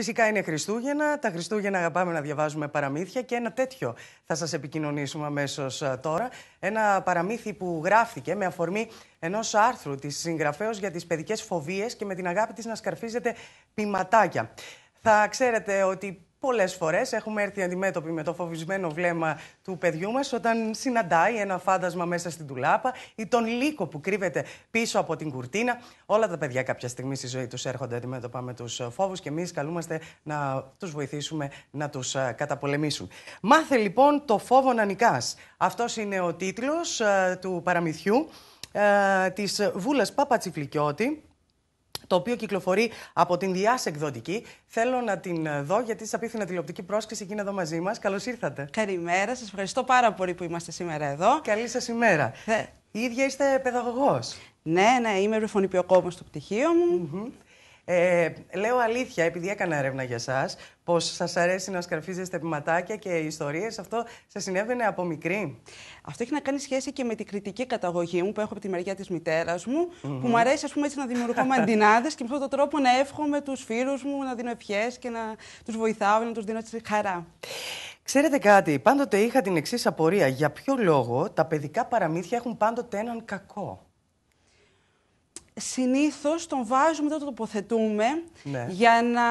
Φυσικά είναι Χριστούγεννα. Τα Χριστούγεννα αγαπάμε να διαβάζουμε παραμύθια και ένα τέτοιο θα σας επικοινωνήσουμε αμέσως ε, τώρα. Ένα παραμύθι που γράφτηκε με αφορμή ενός άρθρου της συγγραφέως για τις παιδικές φοβίες και με την αγάπη της να σκαρφίζεται ποιματάκια. Θα ξέρετε ότι Πολλές φορές έχουμε έρθει αντιμέτωποι με το φοβισμένο βλέμμα του παιδιού μας όταν συναντάει ένα φάντασμα μέσα στην τουλάπα ή τον λύκο που κρύβεται πίσω από την κουρτίνα. Όλα τα παιδιά κάποια στιγμή στη ζωή τους έρχονται αντιμέτωπα με τους φόβους και εμείς καλούμαστε να τους βοηθήσουμε να τους ε, καταπολεμήσουν. Μάθε λοιπόν το φόβο να νικάς. Αυτός είναι ο τίτλος ε, του παραμυθιού ε, της Βούλας Παπατσιφλικιώτη το οποίο κυκλοφορεί από την Διάς εκδοτική. Θέλω να την ε, δω γιατί σα απίθυνα τηλεοπτική πρόσκληση και είναι εδώ μαζί μας. Καλώς ήρθατε. Καλημέρα, σας ευχαριστώ πάρα πολύ που είμαστε σήμερα εδώ. Καλή σας ημέρα. Ε. Η ίδια είστε παιδαγωγός. Ναι, ναι, είμαι ρεφωνιπιοκόμος στο πτυχίο μου. Ε, λέω αλήθεια, επειδή έκανα έρευνα για εσά, πως σας αρέσει να σκαρφίζεστε πηματάκια και ιστορίες. Αυτό σα συνέβαινε από μικρή. Αυτό έχει να κάνει σχέση και με την κριτική καταγωγή μου που έχω από τη μεριά της μητέρας μου, που μου αρέσει ας πούμε, έτσι, να δημιουργώ μαντινάδε και με αυτόν τον τρόπο να εύχομαι τους φίλους μου, να δίνω ευχές και να τους βοηθάω, να τους δίνω τη χαρά. Ξέρετε κάτι, πάντοτε είχα την εξής απορία. Για ποιο λόγο τα παιδικά παραμύθια έχουν πάντοτε έναν κακό συνήθως τον βάζουμε, δεν το τοποθετούμε, ναι. για να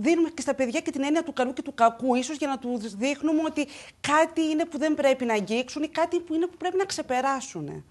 δίνουμε και στα παιδιά και την έννοια του καλού και του κακού, ίσως για να τους δείχνουμε ότι κάτι είναι που δεν πρέπει να αγγίξουν ή κάτι που είναι που πρέπει να ξεπεράσουν.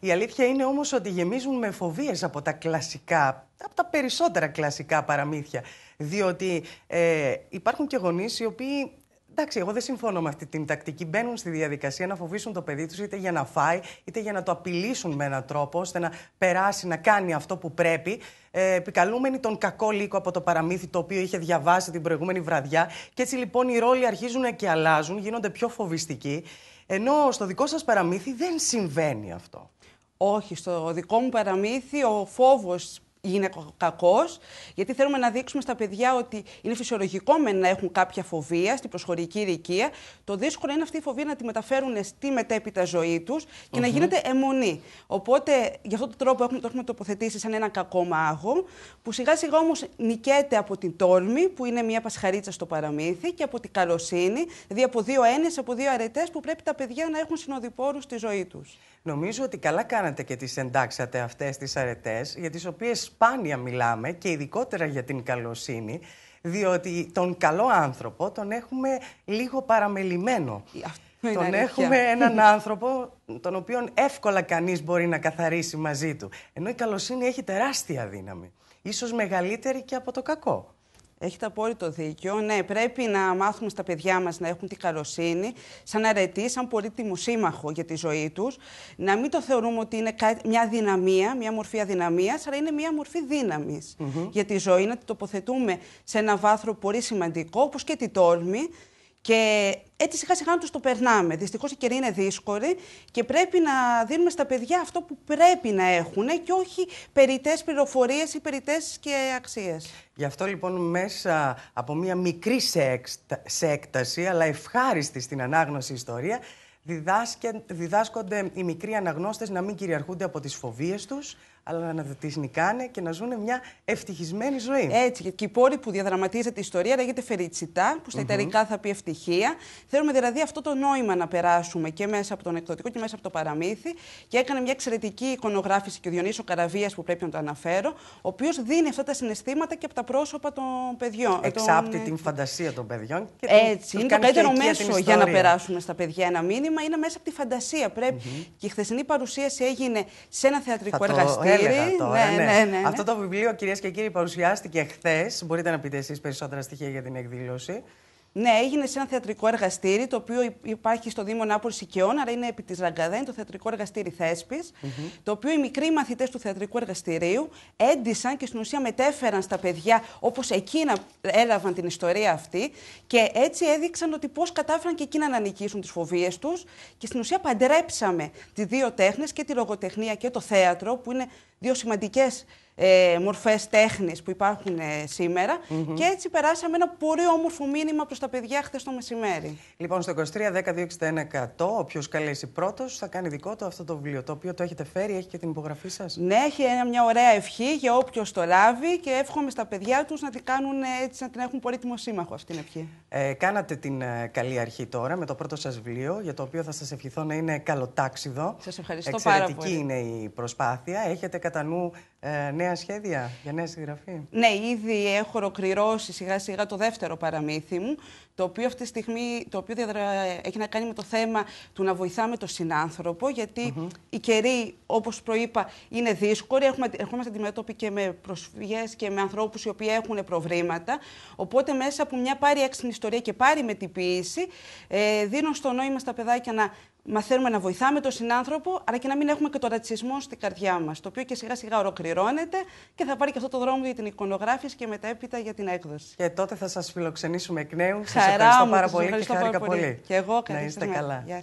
Η αλήθεια είναι όμως ότι γεμίζουν με φοβίες από τα κλασικά, από τα περισσότερα κλασικά παραμύθια, διότι ε, υπάρχουν και γονείς οι οποίοι Εντάξει, εγώ δεν συμφωνώ με αυτή την τακτική. Μπαίνουν στη διαδικασία να φοβήσουν το παιδί τους είτε για να φάει, είτε για να το απειλήσουν με έναν τρόπο ώστε να περάσει να κάνει αυτό που πρέπει. Ε, επικαλούμενοι τον κακό λύκο από το παραμύθι το οποίο είχε διαβάσει την προηγούμενη βραδιά. Και έτσι λοιπόν οι ρόλοι αρχίζουν και αλλάζουν, γίνονται πιο φοβιστικοί. Ενώ στο δικό σας παραμύθι δεν συμβαίνει αυτό. Όχι, στο δικό μου παραμύθι ο φόβος είναι κακός, γιατί θέλουμε να δείξουμε στα παιδιά ότι είναι φυσιολογικό με να έχουν κάποια φοβία στην προσχωρική ηλικία. Το δύσκολο είναι αυτή η φοβία να τη μεταφέρουν στη μετέπειτα ζωή τους και να γίνεται αιμονή. Οπότε γι' αυτόν τον τρόπο έχουμε, το έχουμε τοποθετήσει σαν ένα κακό μάγο, που σιγά σιγά όμως νικέται από την τόλμη, που είναι μια πασχαρίτσα στο παραμύθι, και από την καλοσύνη, δηλαδή από δύο έννοιες, από δύο αρετές που πρέπει τα παιδιά να έχουν συνοδοιπόρους στη ζωή τους. Νομίζω ότι καλά κάνατε και τις εντάξατε αυτές τις αρετές, για τις οποίες σπάνια μιλάμε και ειδικότερα για την καλοσύνη, διότι τον καλό άνθρωπο τον έχουμε λίγο παραμελημένο. τον έχουμε έναν άνθρωπο τον οποίο εύκολα κανείς μπορεί να καθαρίσει μαζί του. Ενώ η καλοσύνη έχει τεράστια δύναμη. Ίσως μεγαλύτερη και από το κακό. Έχετε απόλυτο δίκιο. Ναι, πρέπει να μάθουμε στα παιδιά μας να έχουν την καλοσύνη, σαν αρετή, σαν πολύτιμο σύμμαχο για τη ζωή τους. Να μην το θεωρούμε ότι είναι μια δυναμία, μια μορφή αδυναμίας, αλλά είναι μια μορφή δύναμης για τη ζωή. Να την τοποθετούμε σε ένα βάθρο πολύ σημαντικό, όπως και τη τόλμη, και έτσι σιγά σιγά να τους το περνάμε. Δυστυχώς η καιρή είναι δύσκολη και πρέπει να δίνουμε στα παιδιά αυτό που πρέπει να έχουν και όχι περιττές πληροφορίες ή περιττές και αξίες. Γι' αυτό λοιπόν μέσα από μια μικρή σε, σε έκταση, αλλά ευχάριστη στην ανάγνωση ιστορία, διδάσκονται οι μικροί αναγνώστες να μην κυριαρχούνται από τις φοβίες τους αλλά να τι νικάνε και να ζουν μια ευτυχισμένη ζωή. Έτσι, και η πόλη που διαδραματίζεται η ιστορία λέγεται Φεριτσιτά, που στα mm Ιταλικά θα πει ευτυχία. Θέλουμε δηλαδή αυτό το νόημα να περάσουμε και μέσα από τον εκδοτικό και μέσα από το παραμύθι. Και έκανε μια εξαιρετική εικονογράφηση και ο Διονύσο Καραβίας, που πρέπει να το αναφέρω, ο οποίος δίνει αυτά τα συναισθήματα και από τα πρόσωπα των παιδιών. Ε, Εξάπτει τον... την φαντασία των παιδιών και Έτσι, είναι το καλύτερο μέσο για να περάσουμε στα παιδιά ένα μήνυμα, είναι μέσα από τη φαντασία. Πρέπει. Mm -hmm. Και η χθεσινή παρουσίαση έγινε σε ένα θεατρικό εργαστήριο. Ναι ναι. ναι, ναι, ναι, Αυτό το βιβλίο, κυρίες και κύριοι, παρουσιάστηκε χθες. Μπορείτε να πείτε εσείς περισσότερα στοιχεία για την εκδήλωση. Ναι, έγινε σε ένα θεατρικό εργαστήρι, το οποίο υπάρχει στο Δήμο Νάπολης Οικαιών, αλλά είναι επί της Ραγκαδέν, το θεατρικό εργαστήρι Θέσπης, Το οποίο οι μικροί μαθητές του θεατρικού εργαστηρίου έντυσαν και στην ουσία μετέφεραν στα παιδιά όπως εκείνα έλαβαν την ιστορία αυτή και έτσι έδειξαν ότι πώς κατάφεραν και εκείνα να νικήσουν τις φοβίες τους και στην ουσία παντρέψαμε τι δύο τέχνες και τη λογοτεχνία και το θέατρο, που είναι δύο σημαντικές ε, μορφές τέχνης που υπάρχουν ε, και έτσι περάσαμε ένα πολύ όμορφο μήνυμα προς τα παιδιά χθες το μεσημέρι. Λοιπόν, στο 23 61 όποιος καλεσει πρώτος θα κάνει δικό του αυτό το βιβλίο, το οποίο το έχετε φέρει, έχει και την υπογραφή σας. Ναι, έχει μια ωραία ευχή για όποιος το λάβει και εύχομαι στα παιδιά τους να την, ε, έτσι, να την έχουν πολύτιμο σύμμαχο αυτή την ευχή. Ε, κάνατε την ε, καλή αρχή τώρα με το πρώτο σας βιβλίο, για το οποίο θα σας ευχηθώ να είναι καλοτάξιδο. Σας ευχαριστώ Εξαιρετική πάρα πολύ. είναι η προσπάθεια. Έχετε κατά νου ε, νέα σχέδια για νέα συγγραφή. Ναι, ήδη έχω ολοκληρώσει σιγά σιγά το δεύτερο παραμύθι μου, το οποίο αυτή τη στιγμή το οποίο διαδρα... έχει να κάνει με το θέμα του να βοηθάμε τον συνάνθρωπο, γιατί mm -hmm. οι καιροί, όπως προείπα, είναι δύσκολοι. Έχουμε, ερχόμαστε αντιμέτωποι και με προσφυγές και με ανθρώπους οι οποίοι έχουν προβλήματα. Οπότε μέσα από μια πάρη έξυπνης ιστορία και πάρει με την ποιήση, ε, δίνω στον στο νόημα στα παιδάκια να μαθαίνουμε να βοηθάμε τον συνάνθρωπο, αλλά και να μην έχουμε και τον ρατσισμό στην καρδιά μας. Το οποίο και σιγά σιγά ολοκληρώνεται και θα πάρει και αυτό το δρόμο για την εικονογράφηση και μετέπειτα για την έκδοση. Και τότε θα σας φιλοξενήσουμε εκ νέου. Σας ευχαριστώ πάρα πολύ και πολύ. Και εγώ, Να είστε καλά.